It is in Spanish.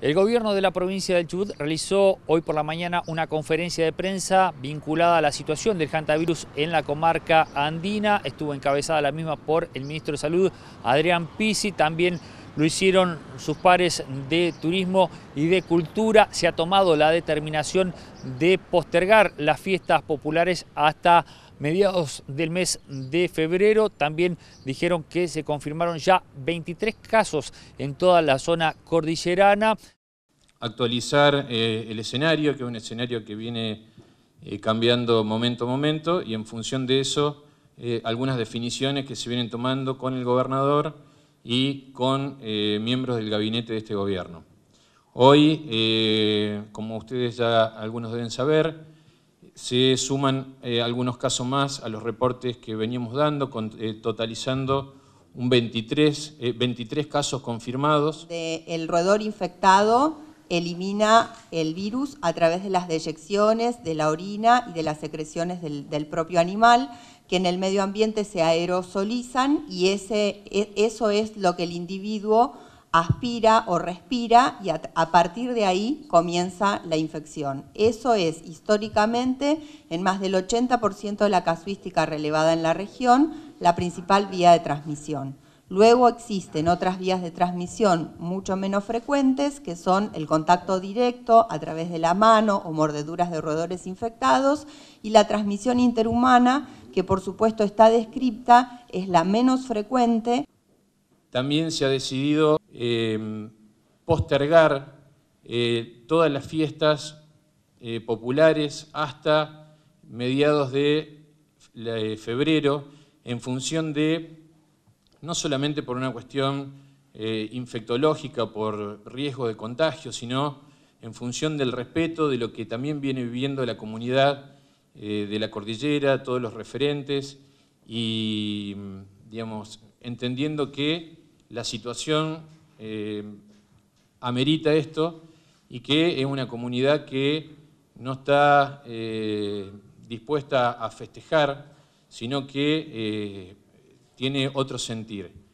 El gobierno de la provincia del Chubut realizó hoy por la mañana una conferencia de prensa vinculada a la situación del hantavirus en la comarca andina. Estuvo encabezada la misma por el ministro de Salud, Adrián Pisi, también lo hicieron sus pares de turismo y de cultura. Se ha tomado la determinación de postergar las fiestas populares hasta mediados del mes de febrero. También dijeron que se confirmaron ya 23 casos en toda la zona cordillerana. Actualizar eh, el escenario, que es un escenario que viene eh, cambiando momento a momento, y en función de eso, eh, algunas definiciones que se vienen tomando con el gobernador y con miembros del gabinete de este gobierno. Hoy, como ustedes ya algunos deben saber, se suman eh, algunos casos más a los reportes que veníamos dando, eh, totalizando un 23, 23 eh, casos confirmados. el roedor infectado elimina el virus a través de las deyecciones, de la orina y de las secreciones del, del propio animal, que en el medio ambiente se aerosolizan y ese, e, eso es lo que el individuo aspira o respira y a, partir de ahí comienza la infección. Eso es históricamente en más del 80% de la casuística relevada en la región la principal vía de transmisión. Luego existen otras vías de transmisión mucho menos frecuentes que son el contacto directo a través de la mano o mordeduras de roedores infectados y la transmisión interhumana que por supuesto está descripta, es la menos frecuente. También se ha decidido Em, postergar eh, todas las fiestas eh, populares hasta mediados de eh, febrero en función de, no solamente por una cuestión infectológica, por riesgo de contagio, sino en función del respeto de lo que también viene viviendo la comunidad de la cordillera, todos los referentes y, digamos, entendiendo que la situación eh, amerita esto y que es una comunidad que no está eh, dispuesta a festejar, sino que eh, tiene otro sentir.